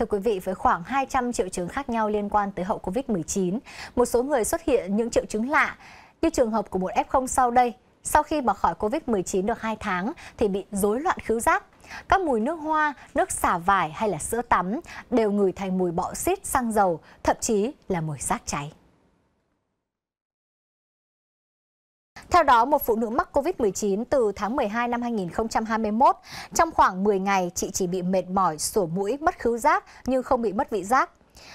Thưa quý vị, với khoảng 200 triệu chứng khác nhau liên quan tới hậu Covid-19, một số người xuất hiện những triệu chứng lạ, như trường hợp của một F0 sau đây, sau khi mà khỏi Covid-19 được 2 tháng thì bị rối loạn khứu giác. Các mùi nước hoa, nước xả vải hay là sữa tắm đều ngửi thành mùi bọ xít, xăng dầu, thậm chí là mùi xác cháy. Theo đó, một phụ nữ mắc COVID-19 từ tháng 12 năm 2021, trong khoảng 10 ngày chị chỉ bị mệt mỏi, sổ mũi, mất khứu giác nhưng không bị mất vị giác.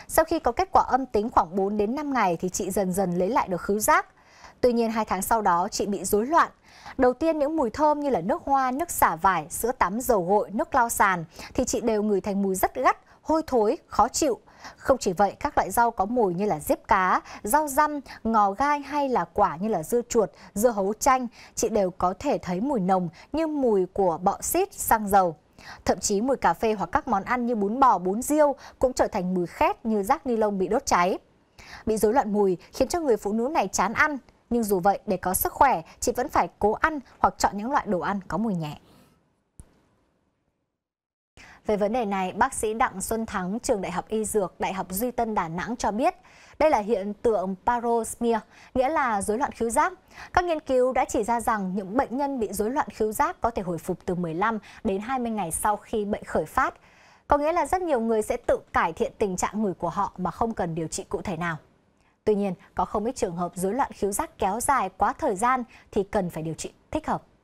Sau khi có kết quả âm tính khoảng 4 đến 5 ngày thì chị dần dần lấy lại được khứu giác. Tuy nhiên hai tháng sau đó chị bị rối loạn. Đầu tiên những mùi thơm như là nước hoa, nước xả vải, sữa tắm, dầu gội, nước lau sàn thì chị đều ngửi thành mùi rất gắt, hôi thối, khó chịu. Không chỉ vậy, các loại rau có mùi như là diếp cá, rau răm, ngò gai hay là quả như là dưa chuột, dưa hấu chanh, chị đều có thể thấy mùi nồng như mùi của bọ xít, xăng dầu. Thậm chí mùi cà phê hoặc các món ăn như bún bò, bún riêu cũng trở thành mùi khét như rác ni lông bị đốt cháy. Bị rối loạn mùi khiến cho người phụ nữ này chán ăn, nhưng dù vậy để có sức khỏe, chị vẫn phải cố ăn hoặc chọn những loại đồ ăn có mùi nhẹ. Về vấn đề này, bác sĩ Đặng Xuân Thắng, trường Đại học Y Dược, Đại học Duy Tân Đà Nẵng cho biết, đây là hiện tượng parosmia, nghĩa là rối loạn khứu giác. Các nghiên cứu đã chỉ ra rằng những bệnh nhân bị rối loạn khứu giác có thể hồi phục từ 15 đến 20 ngày sau khi bệnh khởi phát. Có nghĩa là rất nhiều người sẽ tự cải thiện tình trạng người của họ mà không cần điều trị cụ thể nào. Tuy nhiên, có không ít trường hợp rối loạn khứu giác kéo dài quá thời gian thì cần phải điều trị thích hợp.